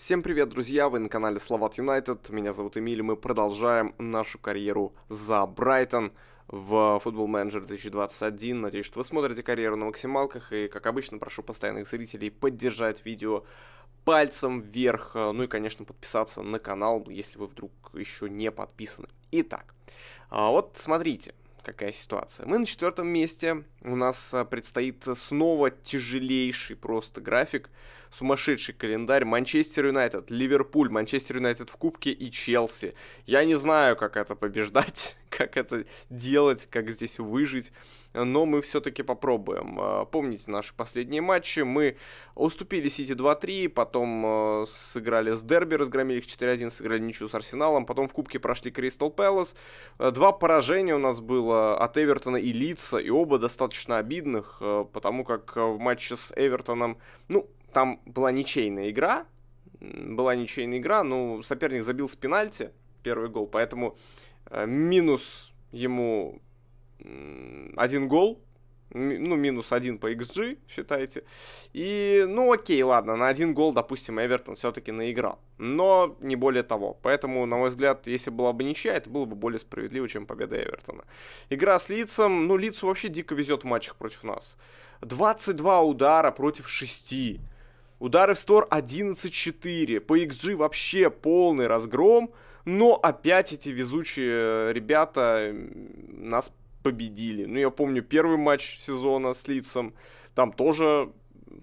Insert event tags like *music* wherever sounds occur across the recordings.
Всем привет, друзья! Вы на канале Словат Юнайтед. Меня зовут Эмиль, мы продолжаем нашу карьеру за Брайтон в Футбол Менеджер 2021. Надеюсь, что вы смотрите карьеру на максималках, и, как обычно, прошу постоянных зрителей поддержать видео пальцем вверх, э, ну и, конечно, подписаться на канал, если вы вдруг еще не подписаны. Итак, а вот смотрите, какая ситуация. Мы на четвертом месте, у нас э, предстоит снова тяжелейший просто график, сумасшедший календарь. Манчестер Юнайтед, Ливерпуль, Манчестер Юнайтед в Кубке и Челси. Я не знаю, как это побеждать, *laughs* как это делать, как здесь выжить, но мы все-таки попробуем. А, помните наши последние матчи, мы уступили Сити 2-3, потом а, сыграли с Дерби, разгромили их 4-1, сыграли ничью с Арсеналом, потом в Кубке прошли Кристал Пэлас. А, два поражения у нас было от Эвертона и Лица, и оба достаточно обидных, потому как в матче с Эвертоном, ну, там была ничейная игра, была ничейная игра, но ну, соперник забил с пенальти первый гол, поэтому э, минус ему один гол, ну, минус один по XG, считайте. И, ну, окей, ладно, на один гол, допустим, Эвертон все-таки наиграл. Но не более того. Поэтому, на мой взгляд, если была бы ничья, это было бы более справедливо, чем победа Эвертона. Игра с лицом, ну, лицу вообще дико везет в матчах против нас. 22 удара против 6. Удары в створ 11-4. По XG вообще полный разгром. Но опять эти везучие ребята нас победили. Ну, я помню первый матч сезона с Лицом. Там тоже,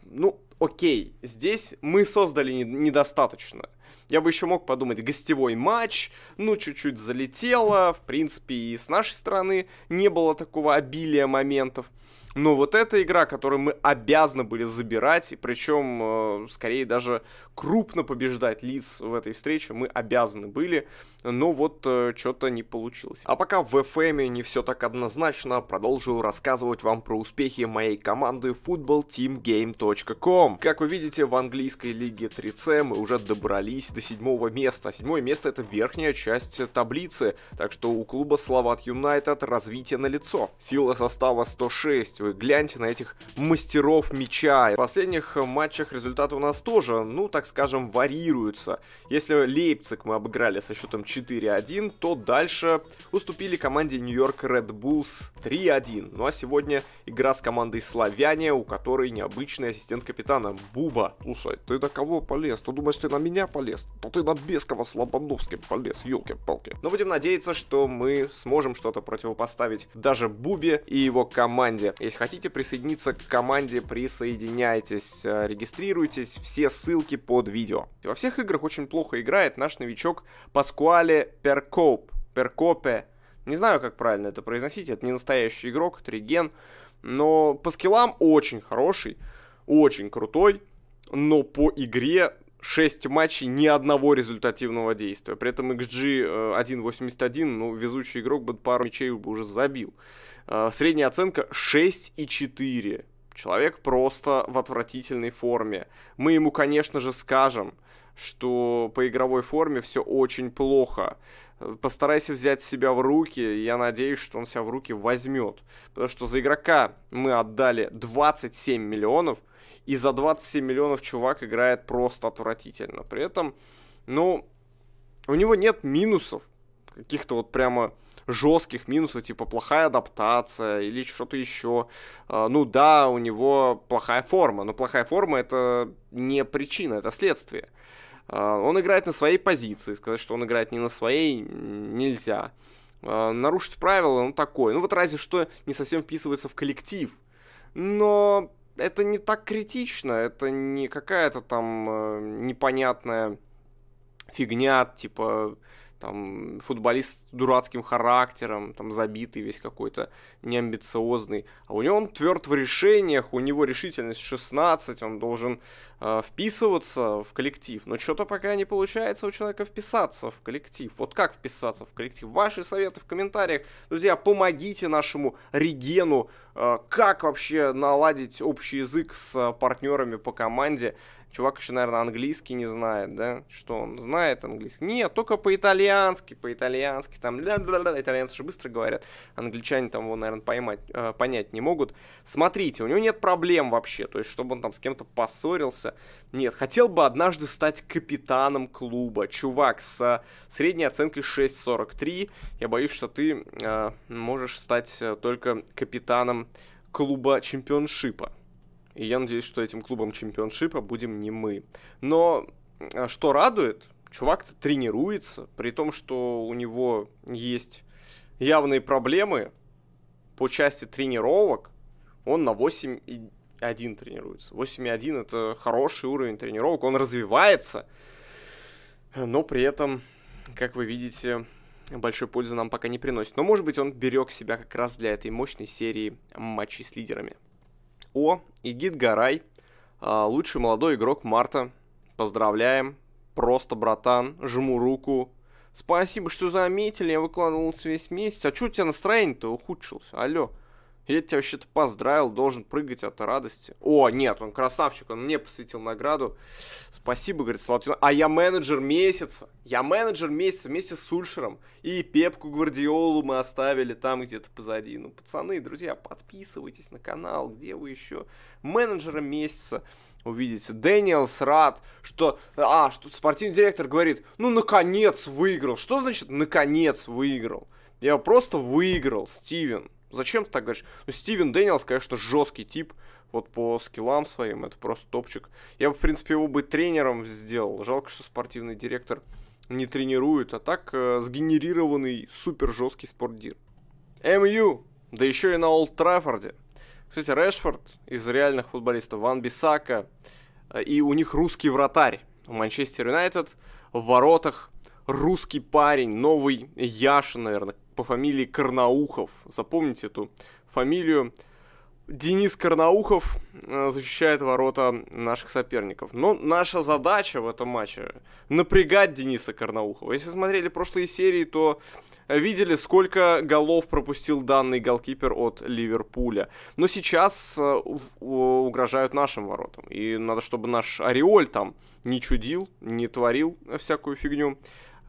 ну, окей, здесь мы создали недостаточно. Я бы еще мог подумать, гостевой матч, ну, чуть-чуть залетело, в принципе, и с нашей стороны не было такого обилия моментов. Но вот эта игра, которую мы обязаны были забирать, и причем, э, скорее даже крупно побеждать лиц в этой встрече мы обязаны были, но вот э, что-то не получилось. А пока в FM эм не все так однозначно, продолжу рассказывать вам про успехи моей команды footballteamgame.com. Как вы видите, в английской лиге 3C мы уже добрались до седьмого места. Седьмое место это верхняя часть таблицы, так что у клуба Слават Юнайтед развитие на лицо. Сила состава 106, вы гляньте на этих мастеров мяча. В последних матчах результаты у нас тоже, ну, так скажем, варьируются. Если Лейпциг мы обыграли со счетом 4-1, то дальше уступили команде Нью-Йорк Ред Буллс 3-1. Ну а сегодня игра с командой Славяне, у которой необычный ассистент капитана Буба. Слушай, ты на кого полез? Ты думаешь, ты на меня полез? То ты на Бескова с полез, елки-палки. Но будем надеяться, что мы сможем что-то противопоставить даже Бубе и его команде. Если Хотите присоединиться к команде, присоединяйтесь, э, регистрируйтесь, все ссылки под видео. Во всех играх очень плохо играет наш новичок Паскуале Перкоп, Перкопе, не знаю, как правильно это произносить, это не настоящий игрок, это реген, но по скиллам очень хороший, очень крутой, но по игре 6 матчей ни одного результативного действия. При этом XG 1.81, э, ну, везучий игрок бы пару мячей бы уже забил. Э, средняя оценка 6,4. Человек просто в отвратительной форме. Мы ему, конечно же, скажем, что по игровой форме все очень плохо. Э, постарайся взять себя в руки, я надеюсь, что он себя в руки возьмет. Потому что за игрока мы отдали 27 миллионов, и за 27 миллионов чувак играет просто отвратительно. При этом, ну, у него нет минусов, каких-то вот прямо жестких минусов, типа плохая адаптация или что-то еще. А, ну да, у него плохая форма, но плохая форма это не причина, это следствие. А, он играет на своей позиции, сказать, что он играет не на своей, нельзя. А, нарушить правила, ну такое. Ну вот разве что не совсем вписывается в коллектив. Но это не так критично, это не какая-то там э, непонятная фигня, типа там футболист с дурацким характером, там забитый весь какой-то, неамбициозный. А у него он тверд в решениях, у него решительность 16, он должен э, вписываться в коллектив. Но что-то пока не получается у человека вписаться в коллектив. Вот как вписаться в коллектив? Ваши советы в комментариях. Друзья, помогите нашему Регену, э, как вообще наладить общий язык с э, партнерами по команде. Чувак еще, наверное, английский не знает, да? Что он знает английский? Нет, только по-итальянски, по-итальянски, там, да-да-да, итальянцы же быстро говорят, англичане там его, наверное, поймать, э, понять не могут. Смотрите, у него нет проблем вообще, то есть, чтобы он там с кем-то поссорился. Нет, хотел бы однажды стать капитаном клуба. Чувак с э, средней оценкой 6.43, я боюсь, что ты э, можешь стать э, только капитаном клуба чемпионшипа. И я надеюсь, что этим клубом чемпионшипа будем не мы. Но а, что радует, чувак -то тренируется, при том, что у него есть явные проблемы по части тренировок. Он на 8,1 тренируется. 8,1 это хороший уровень тренировок, он развивается, но при этом, как вы видите, большой пользы нам пока не приносит. Но, может быть, он берег себя как раз для этой мощной серии матчей с лидерами. О. Гид Гарай. А, лучший молодой игрок марта. Поздравляем. Просто, братан. Жму руку. Спасибо, что заметили. Я выкладывался весь месяц. А что у тебя настроение-то ухудшилось? Алло я тебя вообще-то поздравил, должен прыгать от радости. О, нет, он красавчик, он мне посвятил награду. Спасибо, говорит Салатин. А я менеджер месяца. Я менеджер месяца вместе с Сульшером. И Пепку Гвардиолу мы оставили там где-то позади. Ну, пацаны, друзья, подписывайтесь на канал, где вы еще менеджера месяца увидите. Дэниелс рад, что... А, что спортивный директор говорит, ну, наконец выиграл. Что значит наконец выиграл? Я просто выиграл, Стивен. Зачем ты так говоришь? Ну, Стивен Дэниелс, конечно, жесткий тип. Вот по скиллам своим, это просто топчик. Я бы, в принципе, его бы тренером сделал. Жалко, что спортивный директор не тренирует. А так, э, сгенерированный супер жесткий спортдир. МЮ, да еще и на Олд Траффорде. Кстати, Решфорд из реальных футболистов, Ван Бисака, э, и у них русский вратарь. В Манчестер Юнайтед в воротах русский парень, новый Яша, наверное, по фамилии Карнаухов. Запомните эту фамилию. Денис Карнаухов э, защищает ворота наших соперников. Но наша задача в этом матче напрягать Дениса Карнаухова. Если смотрели прошлые серии, то видели, сколько голов пропустил данный голкипер от Ливерпуля. Но сейчас э, угрожают нашим воротам. И надо, чтобы наш Ореоль там не чудил, не творил всякую фигню.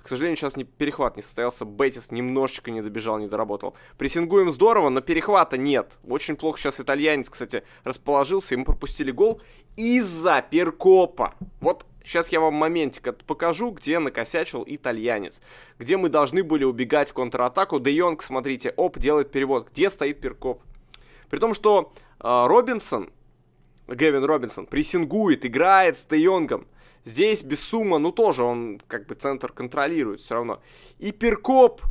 К сожалению, сейчас не, перехват не состоялся. Бетис немножечко не добежал, не доработал. Прессингуем здорово, но перехвата нет. Очень плохо сейчас итальянец, кстати, расположился. Ему пропустили гол из-за перкопа. Вот Сейчас я вам моментик покажу, где накосячил итальянец. Где мы должны были убегать в контратаку. Де Йонг, смотрите, оп, делает перевод. Где стоит Перкоп? При том, что э, Робинсон, Гевин Робинсон, прессингует, играет с Де Йонгом. Здесь без сумма, ну тоже он как бы центр контролирует все равно. И Перкоп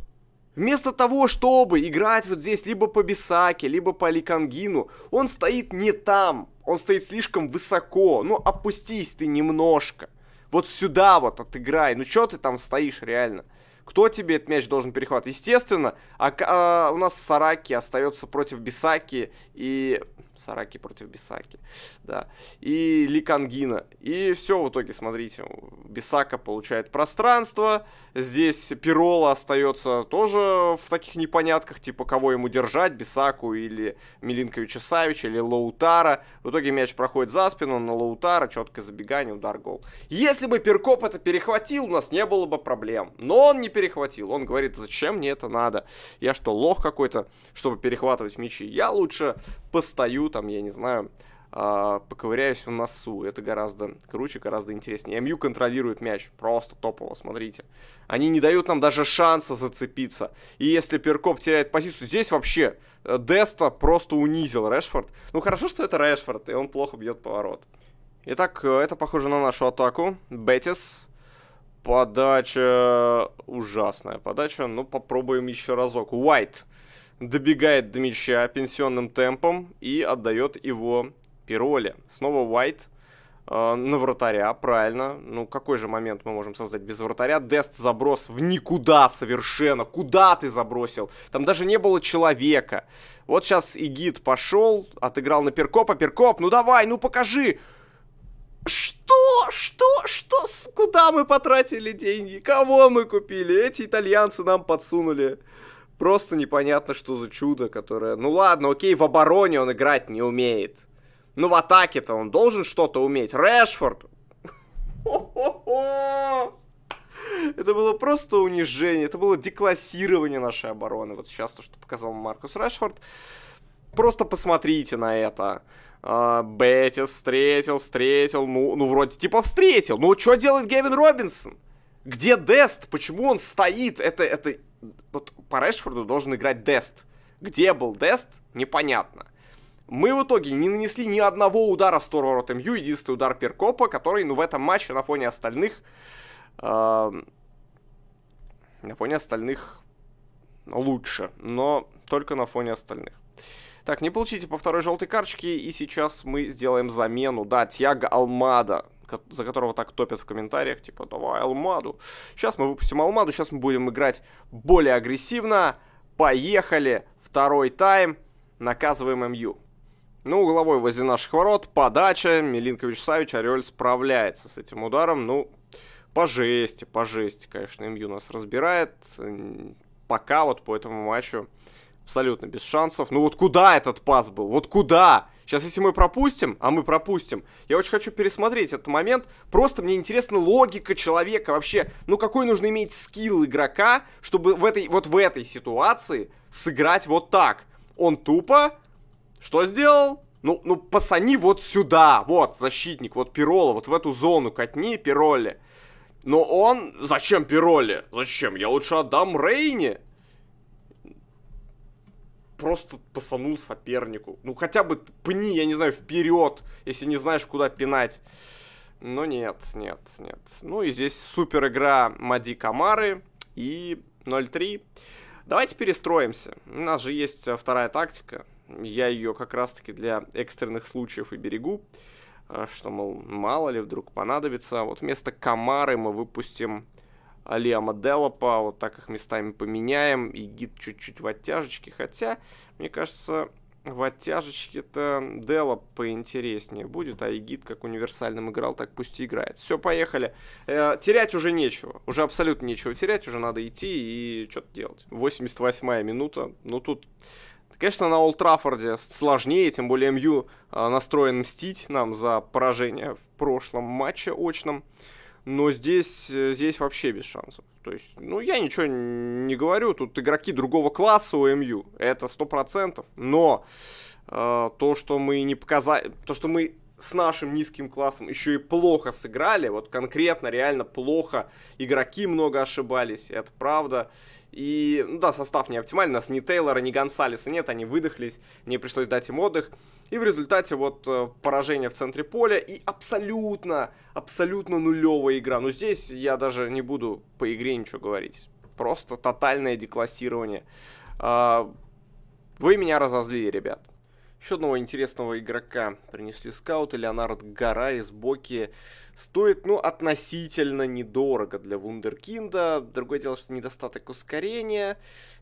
Вместо того, чтобы играть вот здесь либо по Бисаке, либо по Ликангину, он стоит не там, он стоит слишком высоко, ну опустись ты немножко. Вот сюда вот отыграй, ну что ты там стоишь реально? Кто тебе этот мяч должен перехватывать? Естественно, а, а, у нас Сараки остается против Бисаки и... Сараки против Бисаки, да. И Ликангина. И все в итоге, смотрите, Бисака получает пространство. Здесь Пирола остается тоже в таких непонятках, типа кого ему держать, Бисаку или Милинковича Савича, или Лаутара. В итоге мяч проходит за спину на Лаутара, четкое забегание, удар, гол. Если бы Перкоп это перехватил, у нас не было бы проблем. Но он не перехватил. Он говорит, зачем мне это надо? Я что, лох какой-то, чтобы перехватывать мячи? Я лучше постою там, я не знаю, а, поковыряюсь в носу. Это гораздо круче, гораздо интереснее. МЮ контролирует мяч. Просто топово, смотрите. Они не дают нам даже шанса зацепиться. И если Перкоп теряет позицию, здесь вообще э, Деста просто унизил Решфорд. Ну хорошо, что это Решфорд, и он плохо бьет поворот. Итак, э, это похоже на нашу атаку. Бетис Подача ужасная. Подача, ну попробуем еще разок. Уайт добегает до мяча пенсионным темпом и отдает его Пироле. Снова Уайт э, на вратаря, правильно. Ну какой же момент мы можем создать без вратаря? Дест заброс в никуда совершенно. Куда ты забросил? Там даже не было человека. Вот сейчас Игит пошел, отыграл на Перкопа. Перкоп, ну давай, ну покажи! Что? Что? Что? Куда мы потратили деньги? Кого мы купили? Эти итальянцы нам подсунули. Просто непонятно, что за чудо, которое... Ну ладно, окей, в обороне он играть не умеет. Ну в атаке-то он должен что-то уметь. Решфорд! Это было просто унижение, это было деклассирование нашей обороны. Вот сейчас то, что показал Маркус Решфорд. Просто посмотрите на это. А, Бетис встретил, встретил, ну, ну вроде типа встретил. Ну что делает Гевин Робинсон? Где Дест? Почему он стоит? Это, это, вот по Решфорду должен играть Дест. Где был Дест, непонятно. Мы в итоге не нанесли ни одного удара в сторону ворот МЮ, единственный удар Перкопа, который, ну, в этом матче на фоне остальных... Э, на фоне остальных лучше, но только на фоне остальных. Так, не получите по второй желтой карточке, и сейчас мы сделаем замену. Да, Тьяго Алмада, за которого так топят в комментариях, типа, давай Алмаду. Сейчас мы выпустим Алмаду, сейчас мы будем играть более агрессивно. Поехали, второй тайм, наказываем МЮ. Ну, угловой возле наших ворот, подача, Милинкович Савич, Орель справляется с этим ударом, ну, по жести, по жести, конечно, МЮ нас разбирает. Пока вот по этому матчу Абсолютно без шансов. Ну вот куда этот пас был? Вот куда? Сейчас, если мы пропустим, а мы пропустим, я очень хочу пересмотреть этот момент. Просто мне интересна логика человека вообще. Ну какой нужно иметь скилл игрока, чтобы в этой, вот в этой ситуации сыграть вот так? Он тупо что сделал? Ну, ну, пасани вот сюда, вот, защитник, вот Пирола, вот в эту зону катни Пироли. Но он... Зачем Пироли? Зачем? Я лучше отдам Рейне просто пасанул сопернику. Ну, хотя бы пни, я не знаю, вперед, если не знаешь, куда пинать. Но нет, нет, нет. Ну и здесь супер игра Мади Камары и 0-3. Давайте перестроимся. У нас же есть э, вторая тактика. Я ее как раз-таки для экстренных случаев и берегу. Э, что, мол, мало ли вдруг понадобится. Вот вместо Камары мы выпустим Алиама Делопа, вот так их местами поменяем, и гид чуть-чуть в оттяжечке, хотя, мне кажется, в оттяжечке-то Делоп поинтереснее будет, а и гид как универсальным играл, так пусть и играет. Все, поехали. Э, терять уже нечего, уже абсолютно нечего терять, уже надо идти и что-то делать. 88-я минута, ну тут... Конечно, на Олд Траффорде сложнее, тем более МЮ э, настроен мстить нам за поражение в прошлом матче очном но здесь, э, здесь вообще без шансов. То есть, ну, я ничего не говорю, тут игроки другого класса у МЮ, это 100%, но э, то, что мы не показали, то, что мы с нашим низким классом еще и плохо сыграли, вот конкретно реально плохо, игроки много ошибались, это правда, и, ну да, состав не оптимальный, у нас ни Тейлора, ни Гонсалеса нет, они выдохлись, мне пришлось дать им отдых. И в результате вот э, поражение в центре поля и абсолютно, абсолютно нулевая игра. Ну здесь я даже не буду по игре ничего говорить. Просто тотальное деклассирование. А, вы меня разозлили, ребят. Еще одного интересного игрока принесли скауты. Леонард Гора из Боки стоит, ну, относительно недорого для Вундеркинда. Другое дело, что недостаток ускорения,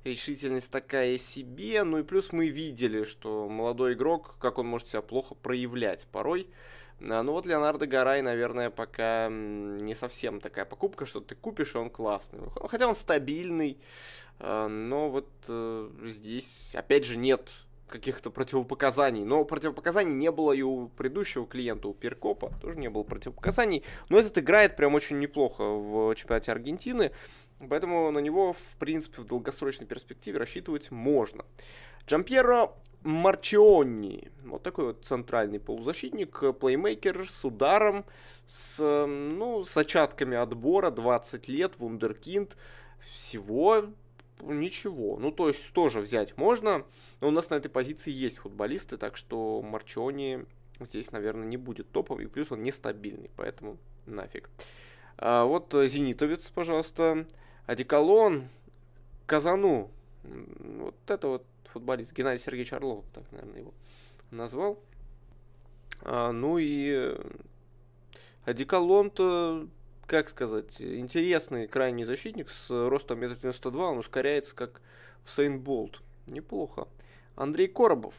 решительность такая себе. Ну и плюс мы видели, что молодой игрок, как он может себя плохо проявлять порой. А, ну вот Леонардо Гарай, наверное, пока не совсем такая покупка, что ты купишь, и он классный. Хотя он стабильный, а, но вот э, здесь, опять же, нет каких-то противопоказаний. Но противопоказаний не было и у предыдущего клиента, у Перкопа, тоже не было противопоказаний. Но этот играет прям очень неплохо в чемпионате Аргентины, поэтому на него, в принципе, в долгосрочной перспективе рассчитывать можно. Джампьеро Марчионни, вот такой вот центральный полузащитник, плеймейкер с ударом, с, ну, с очатками отбора, 20 лет, вундеркинд, всего ничего. Ну, то есть тоже взять можно, но у нас на этой позиции есть футболисты, так что Марчони здесь, наверное, не будет топом, и плюс он нестабильный, поэтому нафиг. А вот Зенитовец, пожалуйста. Одеколон, Казану. Вот это вот футболист Геннадий Сергеевич Орлов, так, наверное, его назвал. А, ну и Одеколон-то как сказать, интересный крайний защитник с ростом 1,92 он ускоряется как Сейн Неплохо. Андрей Коробов,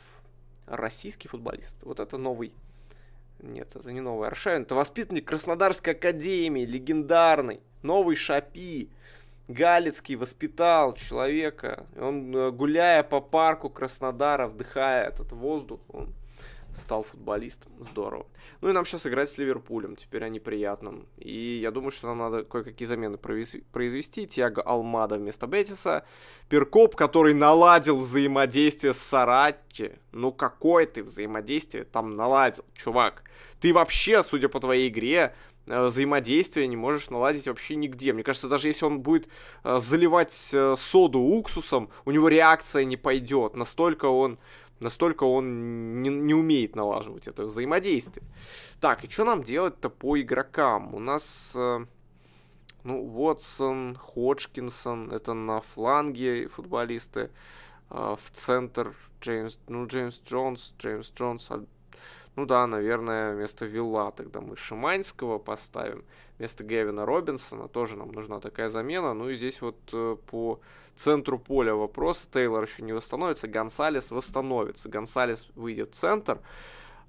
российский футболист. Вот это новый. Нет, это не новый Аршавин. Это воспитанник Краснодарской академии, легендарный. Новый Шапи. Галицкий воспитал человека. Он, э, гуляя по парку Краснодара, вдыхая этот воздух, он стал футболистом. Здорово. Ну и нам сейчас играть с Ливерпулем, теперь они приятным. И я думаю, что нам надо кое-какие замены произвести. Тиаго Алмада вместо Бетиса. Перкоп, который наладил взаимодействие с Саратти. Ну какое ты взаимодействие там наладил, чувак? Ты вообще, судя по твоей игре, э, взаимодействие не можешь наладить вообще нигде. Мне кажется, даже если он будет э, заливать э, соду уксусом, у него реакция не пойдет. Настолько он Настолько он не, не умеет налаживать это взаимодействие. Так, и что нам делать-то по игрокам? У нас... Э, ну, Уотсон, Ходжкинсон, это на фланге футболисты. Э, в центр Джеймс... Ну, Джеймс Джонс, Джеймс Джонс... А, ну да, наверное, вместо Вилла тогда мы Шиманского поставим вместо Гевина Робинсона. Тоже нам нужна такая замена. Ну и здесь вот э, по центру поля вопрос. Тейлор еще не восстановится, Гонсалес восстановится. Гонсалес выйдет в центр.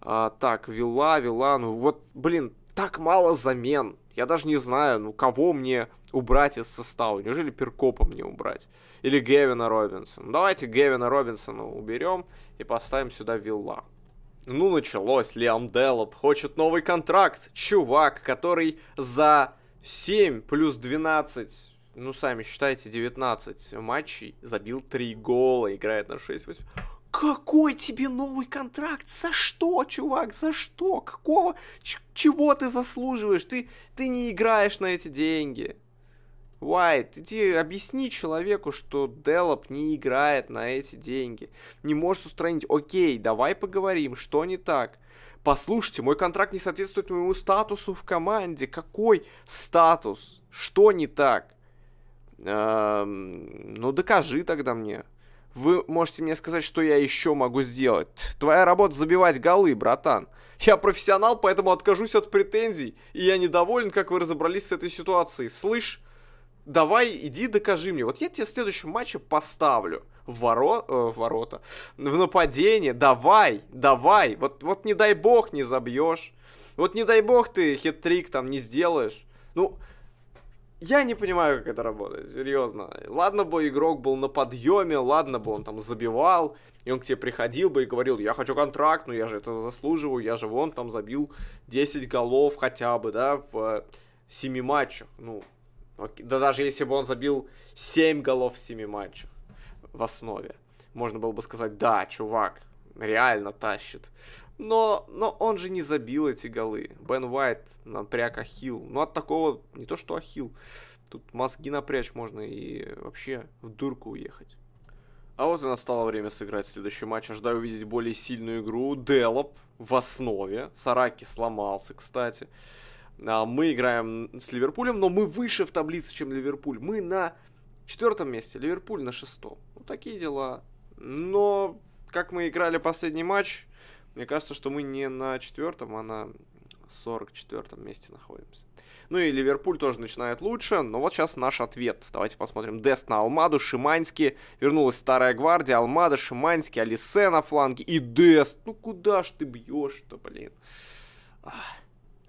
А, так, Вилла, Вилла, ну вот, блин, так мало замен. Я даже не знаю, ну кого мне убрать из состава. Неужели Перкопа мне убрать? Или Гевина Робинсона? Ну, давайте Гевина Робинсона уберем и поставим сюда Вилла. Ну, началось. Лиам Делоп хочет новый контракт. Чувак, который за 7 плюс 12 ну, сами считайте, 19 матчей, забил 3 гола, играет на 6-8. Какой тебе новый контракт? За что, чувак? За что? Какого? Ч- чего ты заслуживаешь? Ты, ты не играешь на эти деньги. Уайт, иди объясни человеку, что Делоп не играет на эти деньги. Не можешь устранить. Окей, давай поговорим, что не так. Послушайте, мой контракт не соответствует моему статусу в команде. Какой статус? Что не так? Эм, ну докажи тогда мне. Вы можете мне сказать, что я еще могу сделать. Твоя работа забивать голы, братан. Я профессионал, поэтому откажусь от претензий. И я недоволен, как вы разобрались с этой ситуацией. Слышь, давай, иди докажи мне. Вот я тебе в следующем матче поставлю в, воро... в э, ворота, в нападение, давай, давай. Вот, вот не дай бог не забьешь. Вот не дай бог ты хитрик там не сделаешь. Ну, я не понимаю, как это работает, серьезно. Ладно бы игрок был на подъеме, ладно бы он там забивал, и он к тебе приходил бы и говорил, я хочу контракт, но я же этого заслуживаю, я же вон там забил 10 голов хотя бы, да, в 7 э, матчах. Ну, ну, да даже если бы он забил 7 голов в 7 матчах в основе, можно было бы сказать, да, чувак, реально тащит. Но, но он же не забил эти голы. Бен Уайт напряг Ахилл. Ну, от такого не то, что Ахилл. Тут мозги напрячь можно и вообще в дурку уехать. А вот и настало время сыграть следующий матч. Ожидаю увидеть более сильную игру. Делоп в основе. Сараки сломался, Кстати. А, мы играем с Ливерпулем, но мы выше в таблице, чем Ливерпуль. Мы на четвертом месте, Ливерпуль на шестом. Ну, такие дела. Но как мы играли последний матч, мне кажется, что мы не на четвертом, а на 44 месте находимся. Ну и Ливерпуль тоже начинает лучше, но вот сейчас наш ответ. Давайте посмотрим. Дест на Алмаду, Шиманский, вернулась Старая Гвардия, Алмада, Шиманский, Алисе на фланге и Дест. Ну куда ж ты бьешь-то, блин? Ах.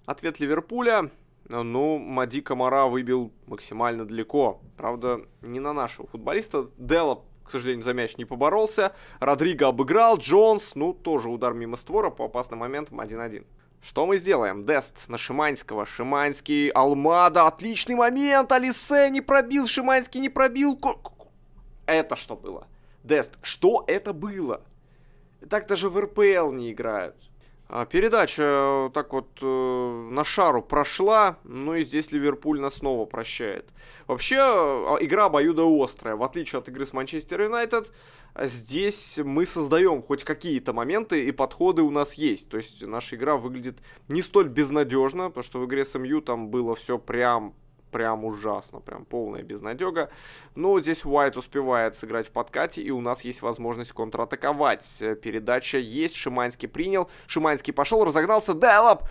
Ответ Ливерпуля. Ну, Мади Комара выбил максимально далеко. Правда, не на нашего футболиста. Делла, к сожалению, за мяч не поборолся. Родриго обыграл. Джонс, ну, тоже удар мимо створа по опасным моментам 1-1. Что мы сделаем? Дест на Шиманского. Шиманский, Алмада. Отличный момент. Алисе не пробил. Шиманский не пробил. Это что было? Дест, что это было? Так даже в РПЛ не играют. А, передача э, так вот э, на шару прошла, ну и здесь Ливерпуль нас снова прощает. Вообще, э, а, игра обоюда острая. В отличие от игры с Манчестер Юнайтед, здесь мы создаем хоть какие-то моменты и подходы у нас есть. То есть наша игра выглядит не столь безнадежно, потому что в игре с МЮ там было все прям прям ужасно, прям полная безнадега. Но здесь Уайт успевает сыграть в подкате, и у нас есть возможность контратаковать. Передача есть, Шиманский принял, Шиманский пошел, разогнался, Дэллоп!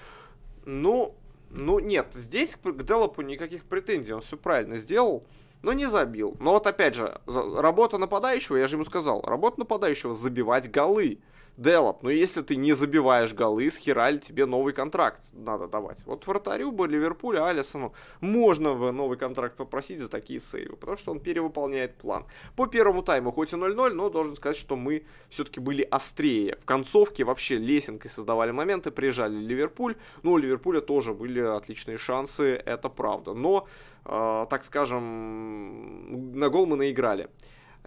Ну, ну нет, здесь к Дэллопу никаких претензий, он все правильно сделал. Но не забил. Но вот опять же, работа нападающего, я же ему сказал, работа нападающего забивать голы. Делоп, но ну, если ты не забиваешь голы, с хераль тебе новый контракт надо давать. Вот вратарю бы Ливерпуля, Алисону можно бы новый контракт попросить за такие сейвы, потому что он перевыполняет план. По первому тайму хоть и 0-0, но должен сказать, что мы все-таки были острее. В концовке вообще лесенкой создавали моменты, приезжали Ливерпуль, но ну, у Ливерпуля тоже были отличные шансы, это правда. Но, э, так скажем, на гол мы наиграли.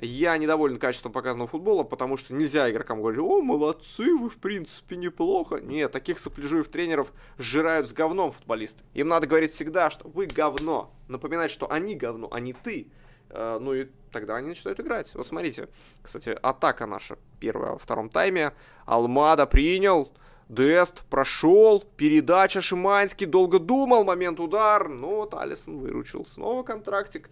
Я недоволен качеством показанного футбола, потому что нельзя игрокам говорить, о, молодцы, вы в принципе неплохо. Нет, таких сопляжуев тренеров сжирают с говном футболисты. Им надо говорить всегда, что вы говно. Напоминать, что они говно, а не ты. Э, ну и тогда они начинают играть. Вот смотрите, кстати, атака наша первая во втором тайме. Алмада принял, Дест прошел, передача Шиманский, долго думал, момент удар, но вот Алисон выручил. Снова контрактик.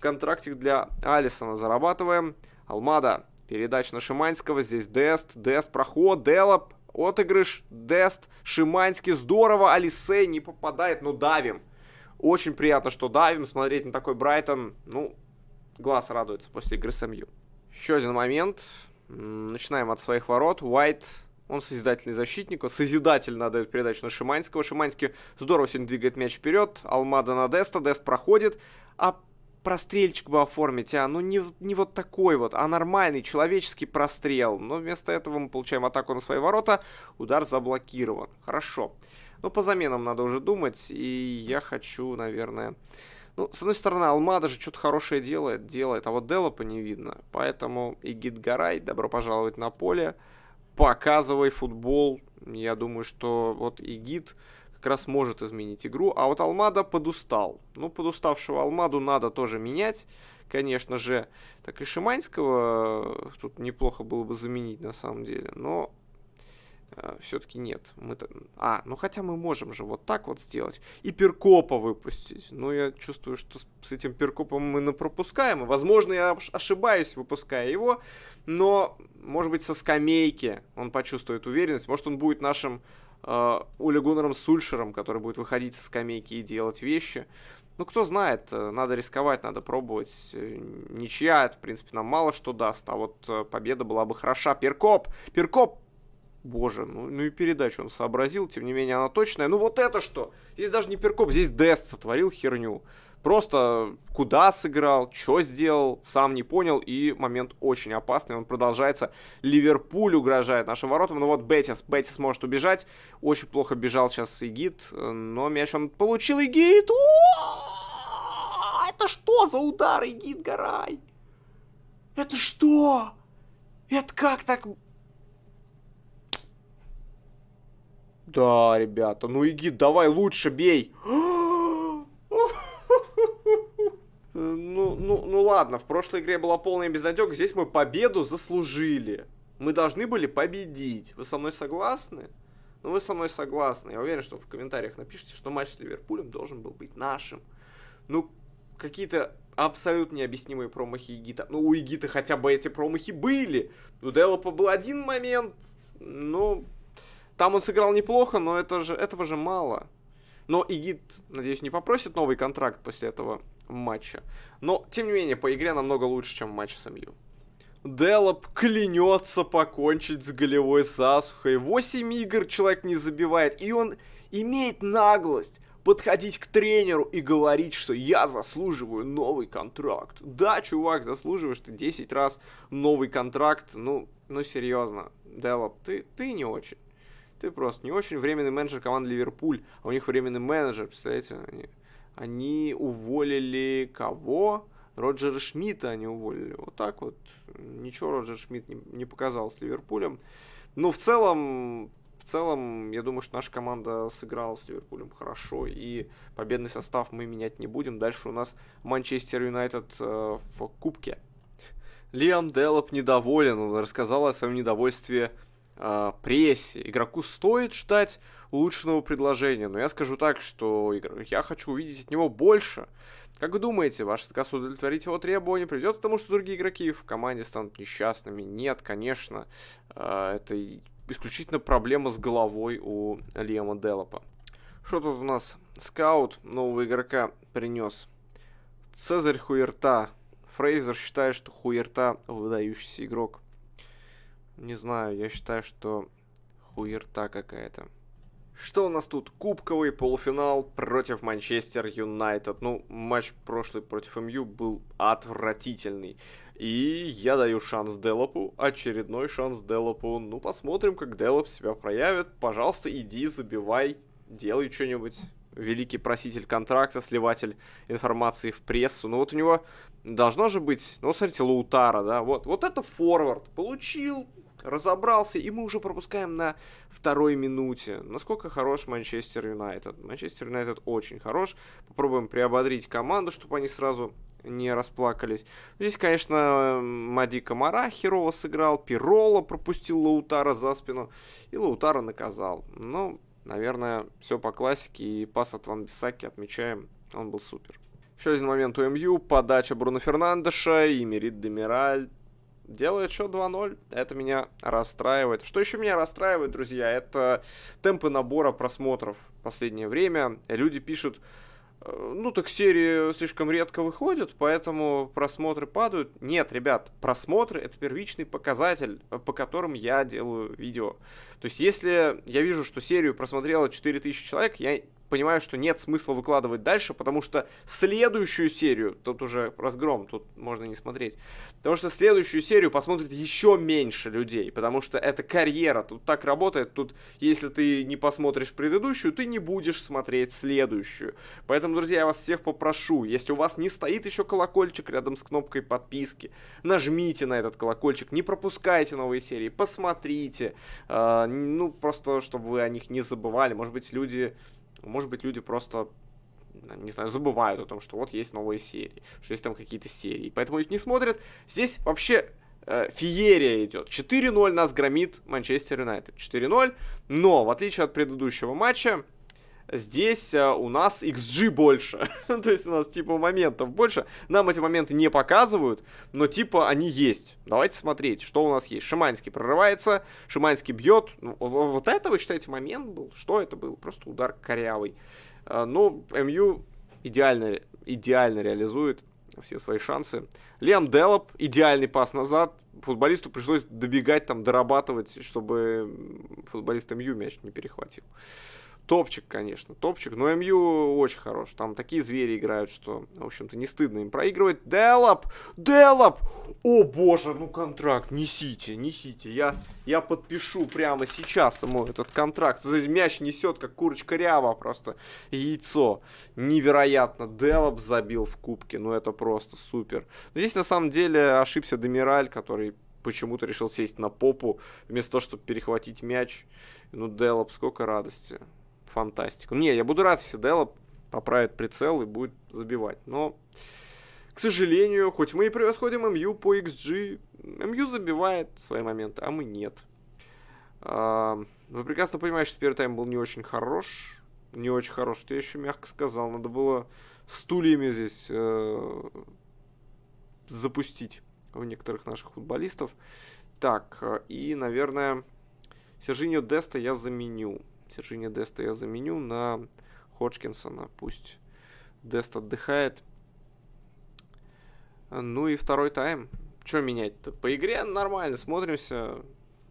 Контрактик для Алисона зарабатываем. Алмада. Передач на Шиманского. Здесь Дест. Дест проход. Делоп. Отыгрыш. Дест. Шиманский. Здорово. Алисей не попадает, но давим. Очень приятно, что давим. Смотреть на такой Брайтон. Ну, глаз радуется после игры с МЮ. Еще один момент. Начинаем от своих ворот. Уайт. Он созидательный защитник. Созидательно отдает передачу на Шиманского. Шиманский здорово сегодня двигает мяч вперед. Алмада на Деста. Дест проходит. А прострельчик бы оформить, а, ну не, не вот такой вот, а нормальный человеческий прострел. Но вместо этого мы получаем атаку на свои ворота, удар заблокирован. Хорошо. Ну, по заменам надо уже думать, и я хочу, наверное... Ну, с одной стороны, Алмада же что-то хорошее делает, делает, а вот Делопа не видно. Поэтому Игит Гарай, добро пожаловать на поле. Показывай футбол. Я думаю, что вот Игит... Игит как раз может изменить игру. А вот Алмада подустал. Ну, подуставшего Алмаду надо тоже менять, конечно же. Так и Шиманского э, тут неплохо было бы заменить на самом деле. Но э, все-таки нет. Мы -то... А, ну хотя мы можем же вот так вот сделать. И Перкопа выпустить. Но ну, я чувствую, что с этим Перкопом мы напропускаем. Возможно, я ошибаюсь, выпуская его. Но, может быть, со скамейки он почувствует уверенность. Может, он будет нашим Уля э, Гуннером Сульшером, который будет выходить со скамейки и делать вещи. Ну, кто знает, э, надо рисковать, надо пробовать. Э, ничья, это, в принципе, нам мало что даст, а вот победа была бы хороша. Перкоп! Перкоп! Боже, ну, ну и передачу он сообразил, тем не менее она точная. Ну вот это что? Здесь даже не Перкоп, здесь Дест сотворил херню. Просто куда сыграл, что сделал, сам не понял, и момент очень опасный, он продолжается. Ливерпуль угрожает нашим воротам, ну вот Бетис, Бетис может убежать, очень плохо бежал сейчас Игит, но мяч он получил, Игит, это что за удар, Игит Гарай? Это что? Это как так? Да, ребята, ну Игит, давай лучше бей. ну, ну, ладно, в прошлой игре была полная безнадега, здесь мы победу заслужили. Мы должны были победить. Вы со мной согласны? Ну, вы со мной согласны. Я уверен, что в комментариях напишите, что матч с Ливерпулем должен был быть нашим. Ну, какие-то абсолютно необъяснимые промахи Игита. Ну, у Игита хотя бы эти промахи были. У Делопа был один момент, ну, там он сыграл неплохо, но это же, этого же мало. Но Игит, надеюсь, не попросит новый контракт после этого матча. Но, тем не менее, по игре намного лучше, чем матч с МЮ. Делоп клянется покончить с голевой засухой. 8 игр человек не забивает, и он имеет наглость подходить к тренеру и говорить, что я заслуживаю новый контракт. Да, чувак, заслуживаешь ты 10 раз новый контракт. Ну, ну серьезно, Делоп, ты, ты не очень. Ты просто не очень временный менеджер команды Ливерпуль, а у них временный менеджер, представляете, они они уволили кого? Роджера Шмидта они уволили. Вот так вот. Ничего Роджер Шмидт не, не показал с Ливерпулем. Но в целом, в целом, я думаю, что наша команда сыграла с Ливерпулем хорошо. И победный состав мы менять не будем. Дальше у нас Манчестер Юнайтед э, в Кубке. Лиам Делоп недоволен. Он рассказал о своем недовольстве э, прессе. Игроку стоит ждать улучшенного предложения, но я скажу так, что я хочу увидеть от него больше. Как вы думаете, ваш отказ удовлетворить его требования приведет к тому, что другие игроки в команде станут несчастными? Нет, конечно, э, это исключительно проблема с головой у Лема Делопа. Что тут у нас? Скаут нового игрока принес. Цезарь Хуерта. Фрейзер считает, что Хуерта выдающийся игрок. Не знаю, я считаю, что хуерта какая-то. Что у нас тут? Кубковый полуфинал против Манчестер Юнайтед. Ну, матч прошлый против МЮ был отвратительный. И я даю шанс Делопу, очередной шанс Делопу. Ну, посмотрим, как Делоп себя проявит. Пожалуйста, иди, забивай, делай что-нибудь. Великий проситель контракта, сливатель информации в прессу. Ну, вот у него должно же быть... Ну, смотрите, Лаутара, да? Вот, вот это форвард. Получил, разобрался, и мы уже пропускаем на второй минуте. Насколько хорош Манчестер Юнайтед? Манчестер Юнайтед очень хорош. Попробуем приободрить команду, чтобы они сразу не расплакались. Здесь, конечно, Мади Комара херово сыграл, Пирола пропустил Лаутара за спину, и Лаутара наказал. Но, ну, наверное, все по классике, и пас от Ван Бисаки отмечаем, он был супер. Еще один момент у МЮ, подача Бруно Фернандеша и Мерит Демираль делает счет 2-0. Это меня расстраивает. Что еще меня расстраивает, друзья, это темпы набора просмотров в последнее время. Люди пишут, э, ну так серии слишком редко выходят, поэтому просмотры падают. Нет, ребят, просмотры это первичный показатель, э, по которым я делаю видео. То есть если я вижу, что серию просмотрело 4000 человек, я понимаю, что нет смысла выкладывать дальше, потому что следующую серию, тут уже разгром, тут можно не смотреть, потому что следующую серию посмотрит еще меньше людей, потому что это карьера, тут так работает, тут если ты не посмотришь предыдущую, ты не будешь смотреть следующую. Поэтому, друзья, я вас всех попрошу, если у вас не стоит еще колокольчик рядом с кнопкой подписки, нажмите на этот колокольчик, не пропускайте новые серии, посмотрите, э, ну просто чтобы вы о них не забывали, может быть люди может быть, люди просто не знаю, забывают о том, что вот есть новые серии, что есть там какие-то серии, поэтому их не смотрят. Здесь вообще э, феерия идет. 4-0 нас громит Манчестер Юнайтед. 4-0, но в отличие от предыдущего матча, Здесь э, у нас XG больше, *laughs* то есть у нас типа моментов больше. Нам эти моменты не показывают, но типа они есть. Давайте смотреть, что у нас есть. Шиманский прорывается, Шиманский бьет. Ну, вот это вы считаете момент был? Что это был? Просто удар корявый. Э, ну, МЮ идеально, идеально реализует все свои шансы. Лиам Делоп, идеальный пас назад. Футболисту пришлось добегать, там, дорабатывать, чтобы футболист МЮ мяч не перехватил. Топчик, конечно, топчик, но МЮ очень хорош. Там такие звери играют, что, в общем-то, не стыдно им проигрывать. Делап! Делап! О боже, ну контракт, несите, несите. Я, я подпишу прямо сейчас ему этот контракт. мяч несет, как курочка рява просто. Яйцо. Невероятно. Делап забил в кубке, ну это просто супер. Но здесь, на самом деле, ошибся Демираль, который почему-то решил сесть на попу, вместо того, чтобы перехватить мяч. Ну, Делап, сколько радости фантастику. Не, я буду рад, если Делла поправит прицел и будет забивать. Но, к сожалению, хоть мы и превосходим МЮ по XG, МЮ забивает свои моменты, а мы нет. А, вы прекрасно понимаете, что первый тайм был не очень хорош. Не очень хорош, что я еще мягко сказал. Надо было стульями здесь э, запустить у некоторых наших футболистов. Так, э, и, наверное, Сержиньо Деста я заменю. Сержиня Деста я заменю на Ходжкинсона. Пусть Дест отдыхает. Ну и второй тайм. Что менять-то? По игре нормально, смотримся.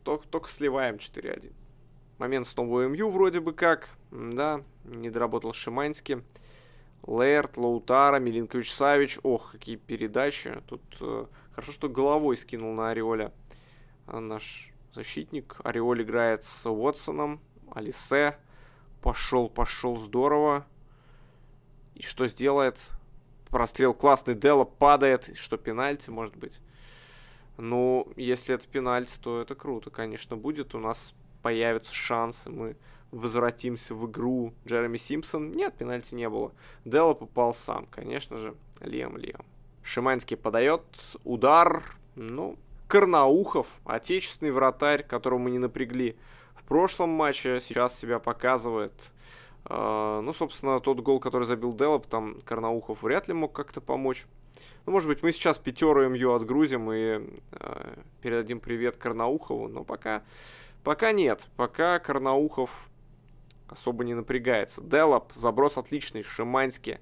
Только, только сливаем 4-1. Момент с снова МЮ вроде бы как. Да, не доработал Шиманский. Лэрт, Лаутара, Милинкович Савич. Ох, какие передачи. Тут э, хорошо, что головой скинул на Ореоля а наш защитник. Ореоль играет с Уотсоном. Алисе. Пошел, пошел, здорово. И что сделает? Прострел классный, Делла падает. Что, пенальти, может быть? Ну, если это пенальти, то это круто, конечно, будет. У нас появятся шансы, мы возвратимся в игру. Джереми Симпсон? Нет, пенальти не было. Делла попал сам, конечно же. Лем, Лем. Шиманский подает. Удар. Ну, Карнаухов, отечественный вратарь, которого мы не напрягли прошлом матче, сейчас себя показывает. А, ну, собственно, тот гол, который забил Делоп, там Карнаухов вряд ли мог как-то помочь. Ну, может быть, мы сейчас пятеру МЮ отгрузим и а, передадим привет Карнаухову, но пока, пока нет. Пока Карнаухов особо не напрягается. Делоп, заброс отличный, Шиманский.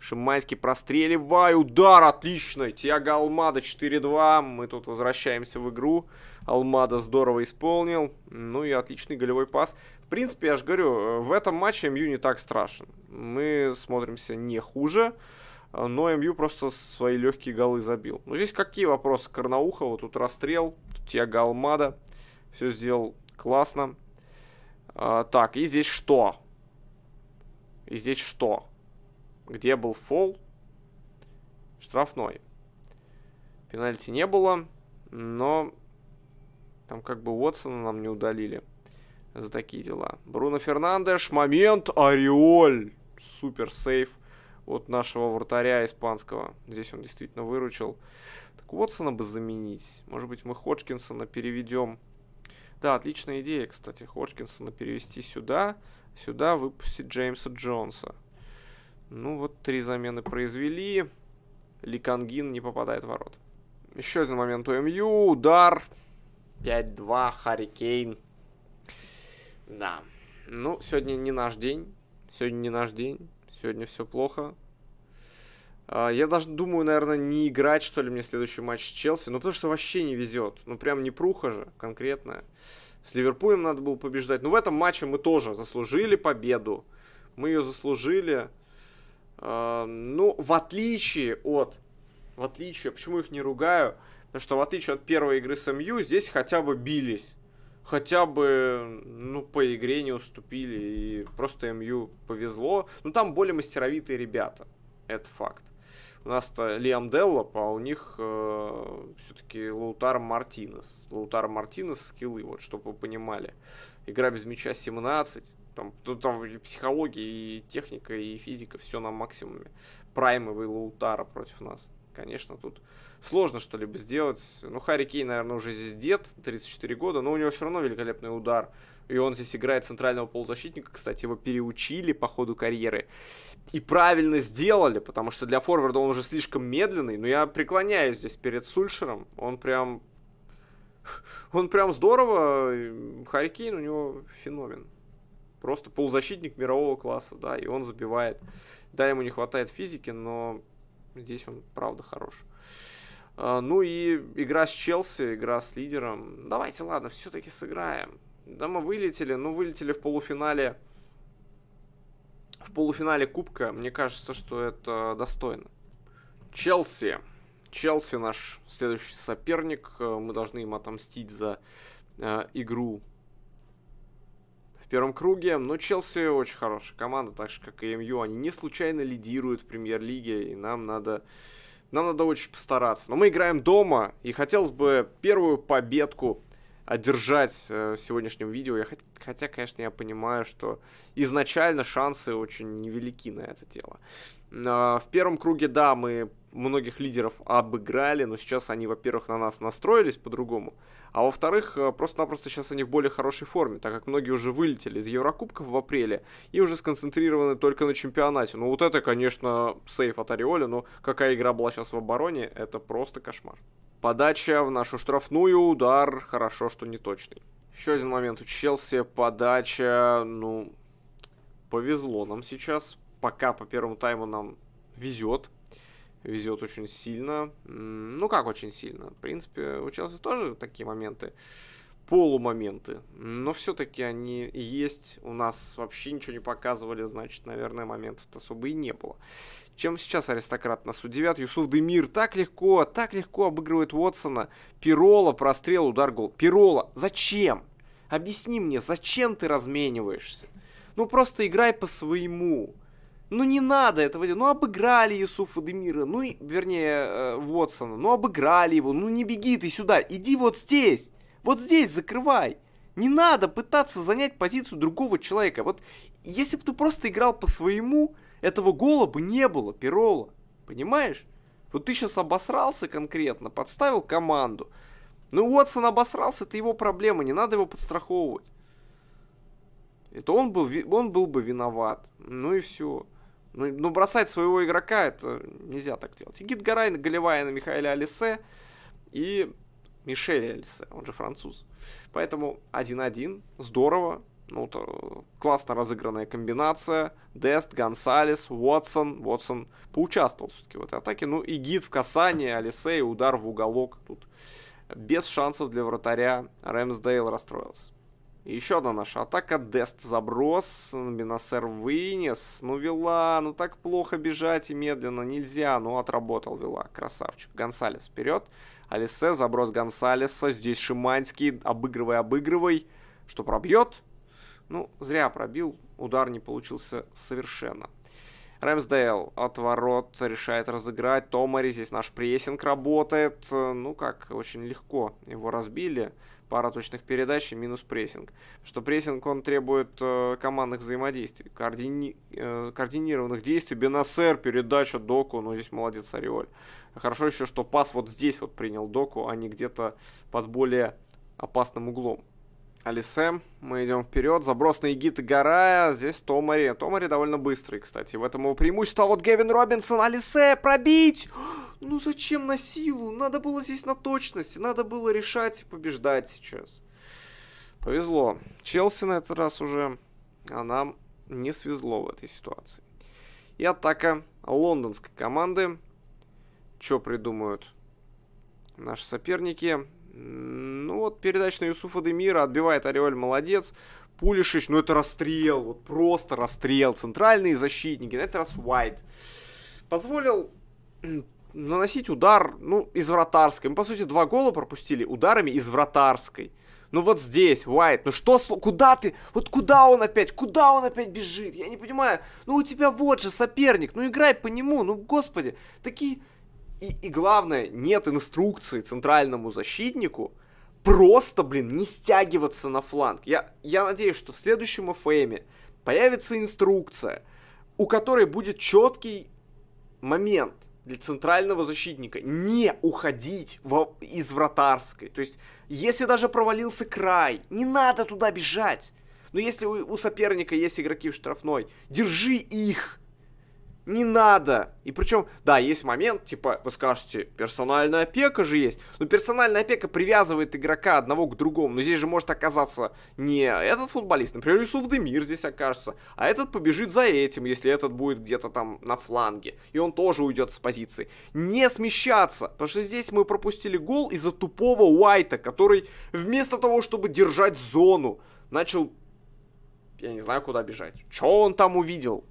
Шиманский простреливай, удар отличный. Тиаго Алмада 4-2, мы тут возвращаемся в игру. Алмада здорово исполнил. Ну и отличный голевой пас. В принципе, я же говорю, э, в этом матче МЮ не так страшен. Мы смотримся не хуже, э, но МЮ просто свои легкие голы забил. Но здесь какие вопросы? Карнаухова, тут расстрел, тут Тиаго Алмада. Все сделал классно. А, так, и здесь что? И здесь что? Где был фол? Штрафной. Пенальти не было, но там как бы Уотсона нам не удалили за такие дела. Бруно Фернандеш, момент, Ореоль. Супер сейф от нашего вратаря испанского. Здесь он действительно выручил. Так Уотсона бы заменить. Может быть, мы Ходжкинсона переведем. Да, отличная идея, кстати, Ходжкинсона перевести сюда. Сюда выпустить Джеймса Джонса. Ну вот, три замены произвели. Ликангин не попадает в ворот. Еще один момент у МЮ. Удар. 5-2, Харри Да. Ну, сегодня не наш день. Сегодня не наш день. Сегодня все плохо. А, я даже думаю, наверное, не играть, что ли, мне следующий матч с Челси. Ну, потому что вообще не везет. Ну, прям не пруха же конкретная. С Ливерпулем надо было побеждать. Но ну, в этом матче мы тоже заслужили победу. Мы ее заслужили. А, ну, в отличие от... В отличие, почему их не ругаю? Потому что в отличие от первой игры с МЮ, здесь хотя бы бились. Хотя бы, ну, по игре не уступили. И просто МЮ повезло. Ну, там более мастеровитые ребята. Это факт. У нас-то Лиам Деллоп, а у них э, все-таки Лаутар Мартинес. Лаутар Мартинес скиллы, вот, чтобы вы понимали. Игра без мяча 17. Там, ну, там и психология, и техника, и физика, все на максимуме. Праймовый Лаутара против нас конечно, тут сложно что-либо сделать. Ну, Харри Кей, наверное, уже здесь дед, 34 года, но у него все равно великолепный удар. И он здесь играет центрального полузащитника. Кстати, его переучили по ходу карьеры. И правильно сделали, потому что для форварда он уже слишком медленный. Но я преклоняюсь здесь перед Сульшером. Он прям... *laughs* Он прям здорово. Харикейн у него феномен. Просто полузащитник мирового класса, да, и он забивает. Да, ему не хватает физики, но Здесь он правда хорош. А, ну и игра с Челси, игра с лидером. Давайте, ладно, все-таки сыграем. Да мы вылетели, но ну, вылетели в полуфинале. В полуфинале Кубка, мне кажется, что это достойно. Челси. Челси наш следующий соперник. Э, мы должны им отомстить за э, игру в первом круге. Но Челси очень хорошая команда, так же как и МЮ. Они не случайно лидируют в премьер-лиге, и нам надо... Нам надо очень постараться. Но мы играем дома, и хотелось бы первую победку одержать э, в сегодняшнем видео. Я, хоть, хотя, конечно, я понимаю, что изначально шансы очень невелики на это дело. Э, в первом круге, да, мы многих лидеров обыграли, но сейчас они, во-первых, на нас настроились по-другому, а во-вторых, э, просто-напросто сейчас они в более хорошей форме, так как многие уже вылетели из Еврокубков в апреле и уже сконцентрированы только на чемпионате. Ну вот это, конечно, сейф от Ореоля, но какая игра была сейчас в обороне, это просто кошмар. Подача в нашу штрафную, удар, хорошо, что не точный. Еще один момент у Челси, подача, ну, повезло нам сейчас. Пока по первому тайму нам везет, везет очень сильно. Ну, как очень сильно? В принципе, у Челси тоже такие моменты полумоменты. Но все-таки они есть. У нас вообще ничего не показывали, значит, наверное, моментов-то особо и не было. Чем сейчас аристократ нас удивят? Юсуф Демир так легко, так легко обыгрывает Уотсона. Пирола, прострел, удар, гол. Пирола, зачем? Объясни мне, зачем ты размениваешься? Ну просто играй по своему. Ну не надо этого делать. Ну обыграли Юсуфа Демира, ну и, вернее, э, Уотсона. Ну обыграли его. Ну не беги ты сюда, иди вот здесь. Вот здесь закрывай. Не надо пытаться занять позицию другого человека. Вот если бы ты просто играл по-своему, этого гола бы не было, Перола. Понимаешь? Вот ты сейчас обосрался конкретно, подставил команду. Ну, Уотсон обосрался, это его проблема, не надо его подстраховывать. Это он был, он был бы виноват. Ну и все. Но, ну, но ну, бросать своего игрока, это нельзя так делать. И Гит Гарай, голевая на Михаиле Алисе. И Мишель Эльсе, он же француз. Поэтому 1-1, здорово, ну, то, э, классно разыгранная комбинация. Дест, Гонсалес, Уотсон. Уотсон поучаствовал все-таки в этой атаке. Ну и гид в касании, Алисей, удар в уголок. Тут без шансов для вратаря Рэмсдейл расстроился. еще одна наша атака. Дест заброс, Бенасер вынес. Ну, Вела, ну так плохо бежать и медленно нельзя. Ну, отработал Вела, красавчик. Гонсалес вперед. Алисе, заброс Гонсалеса, здесь Шиманский, обыгрывай-обыгрывай, что пробьет. Ну, зря пробил, удар не получился совершенно. Рэмсдейл отворот решает разыграть. Томари здесь наш прессинг работает. Э, ну как, очень легко его разбили пара точных передач и минус прессинг. Что прессинг, он требует э, командных взаимодействий, координи... э, координированных действий. Бенасер, передача Доку, ну здесь молодец Ореоль. Хорошо еще, что пас вот здесь вот принял Доку, а не где-то под более опасным углом. Алисе, мы идем вперед. Заброс на Игита Гарая. Здесь Томари. Томари довольно быстрый, кстати. В этом его преимущество. А вот Гевин Робинсон. Алисе, пробить! *gasps* Ну зачем на силу? Надо было здесь на точность, Надо было решать и побеждать сейчас. Повезло. Челси на этот раз уже. А нам не свезло в этой ситуации. И атака лондонской команды. Что придумают наши соперники? Ну вот передача на Юсуфа Демира, отбивает Ореоль, молодец. Пулишич, ну это расстрел, вот просто расстрел. Центральные защитники, на этот раз Уайт. Позволил наносить удар, ну, из вратарской. Мы, по сути, два гола пропустили ударами из вратарской. Ну вот здесь, Уайт, ну что, куда ты, вот куда он опять, куда он опять бежит, я не понимаю. Ну у тебя вот же соперник, ну играй по нему, ну господи, такие и, и главное, нет инструкции центральному защитнику просто, блин, не стягиваться на фланг. Я, я надеюсь, что в следующем ФМе появится инструкция, у которой будет четкий момент для центрального защитника не уходить во, из вратарской. То есть, если даже провалился край, не надо туда бежать. Но если у, у соперника есть игроки в штрафной, держи их не надо. И причем, да, есть момент, типа, вы скажете, персональная опека же есть. Но персональная опека привязывает игрока одного к другому. Но здесь же может оказаться не этот футболист, например, Юсуф Демир здесь окажется, а этот побежит за этим, если этот будет где-то там на фланге. И он тоже уйдет с позиции. Не смещаться, потому что здесь мы пропустили гол из-за тупого Уайта, который вместо того, чтобы держать зону, начал я не знаю, куда бежать. Чё он там увидел?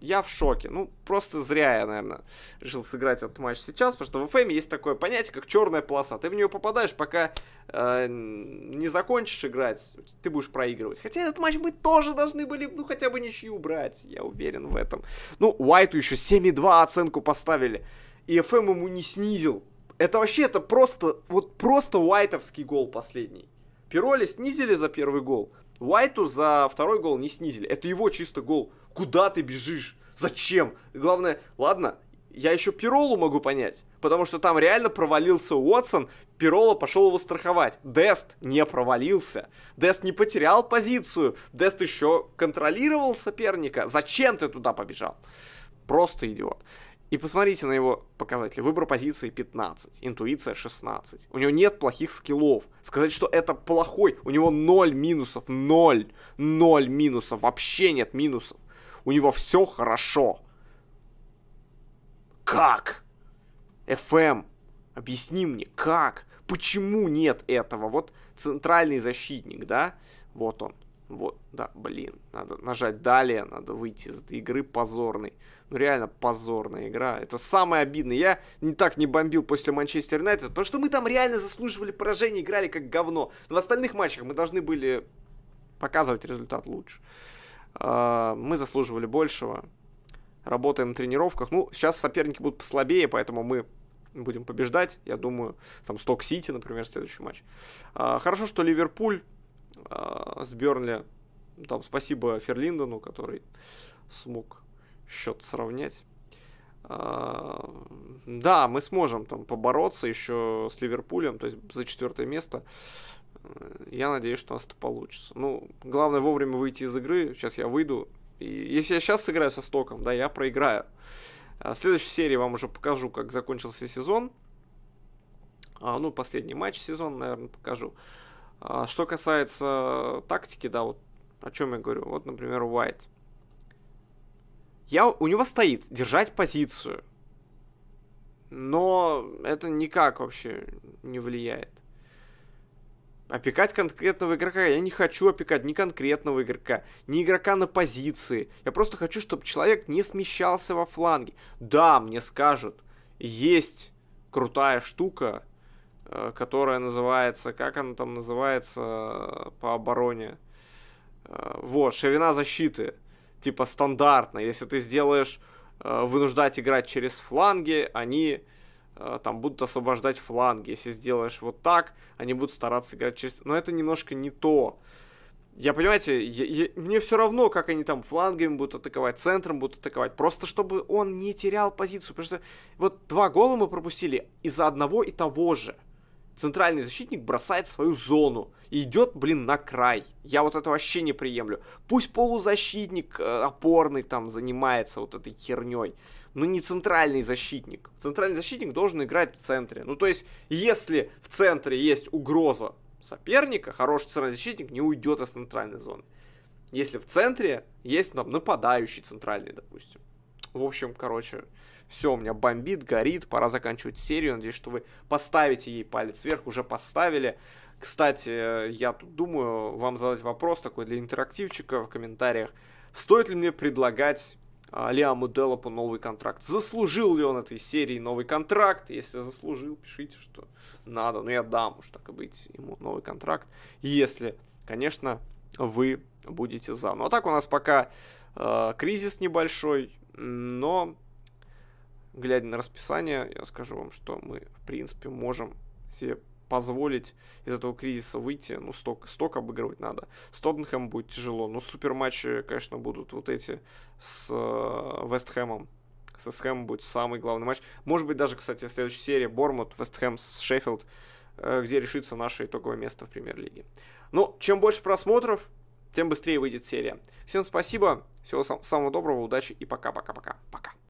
я в шоке. Ну, просто зря я, наверное, решил сыграть этот матч сейчас, потому что в FM есть такое понятие, как черная полоса. Ты в нее попадаешь, пока э, не закончишь играть, ты будешь проигрывать. Хотя этот матч мы тоже должны были, ну, хотя бы ничью брать. Я уверен в этом. Ну, Уайту еще 7,2 оценку поставили. И FM ему не снизил. Это вообще, это просто, вот просто Уайтовский гол последний. Пироли снизили за первый гол. Уайту за второй гол не снизили. Это его чисто гол. Куда ты бежишь? Зачем? Главное, ладно, я еще Пиролу могу понять, потому что там реально провалился Уотсон, Пирола пошел его страховать. Дест не провалился. Дест не потерял позицию. Дест еще контролировал соперника. Зачем ты туда побежал? Просто идиот. И посмотрите на его показатели. Выбор позиции 15, интуиция 16. У него нет плохих скиллов. Сказать, что это плохой, у него 0 минусов, 0, 0 минусов, вообще нет минусов у него все хорошо. Как? ФМ, эм, объясни мне, как? Почему нет этого? Вот центральный защитник, да? Вот он. Вот, да, блин, надо нажать далее, надо выйти из этой игры позорный. Ну реально позорная игра, это самое обидное. Я не так не бомбил после Манчестер Юнайтед, потому что мы там реально заслуживали поражение, играли как говно. Но в остальных матчах мы должны были показывать результат лучше. А, мы заслуживали большего. Работаем на тренировках. Ну, сейчас соперники будут послабее, поэтому мы будем побеждать. Я думаю, там Сток Сити, например, следующий матч. А, хорошо, что Ливерпуль а, с Бернли. Там спасибо Ферлиндону, который смог счет сравнять. Да, мы сможем там побороться еще с Ливерпулем, то есть за четвертое место. Я надеюсь, что у нас это получится. Ну, главное вовремя выйти из игры. Сейчас я выйду. И если я сейчас сыграю со стоком, да, я проиграю. А, в следующей серии вам уже покажу, как закончился сезон. А, ну, последний матч сезона, наверное, покажу. А, что касается тактики, да, вот о чем я говорю. Вот, например, Уайт. Я, у него стоит держать позицию. Но это никак вообще не влияет опекать конкретного игрока. Я не хочу опекать ни конкретного игрока, ни игрока на позиции. Я просто хочу, чтобы человек не смещался во фланге. Да, мне скажут, есть крутая штука, э, которая называется, как она там называется э, по обороне? Э, вот, ширина защиты. Типа стандартно. Если ты сделаешь вынуждать играть через фланги, они Э, там будут освобождать фланги. Если сделаешь вот так, они будут стараться играть через... Но это немножко не то. Я, понимаете, я, я, мне все равно, как они там флангами будут атаковать, центром будут атаковать. Просто чтобы он не терял позицию. Потому что вот два гола мы пропустили из-за одного и того же центральный защитник бросает свою зону и идет, блин, на край. Я вот это вообще не приемлю. Пусть полузащитник э, опорный там занимается вот этой херней, но не центральный защитник. Центральный защитник должен играть в центре. Ну, то есть, если в центре есть угроза соперника, хороший центральный защитник не уйдет из центральной зоны. Если в центре есть там нападающий центральный, допустим. В общем, короче, все, у меня бомбит, горит, пора заканчивать серию. Надеюсь, что вы поставите ей палец вверх, уже поставили. Кстати, я тут думаю вам задать вопрос такой для интерактивчика в комментариях. Стоит ли мне предлагать а, Лиаму Деллопу новый контракт? Заслужил ли он этой серии новый контракт? Если заслужил, пишите, что надо. Но ну, я дам уж так и быть ему новый контракт. Если, конечно, вы будете за. Ну а так у нас пока э, кризис небольшой, но глядя на расписание, я скажу вам, что мы, в принципе, можем себе позволить из этого кризиса выйти. Ну, сток, сток обыгрывать надо. С Тоттенхэм будет тяжело. Но суперматчи, конечно, будут вот эти с э, Вестхэмом. С Вестхэмом будет самый главный матч. Может быть, даже, кстати, в следующей серии Бормут, Вестхэм с Шеффилд, э, где решится наше итоговое место в премьер-лиге. Ну, чем больше просмотров, тем быстрее выйдет серия. Всем спасибо, всего сам- самого доброго, удачи и пока-пока-пока. Пока. пока, пока, пока.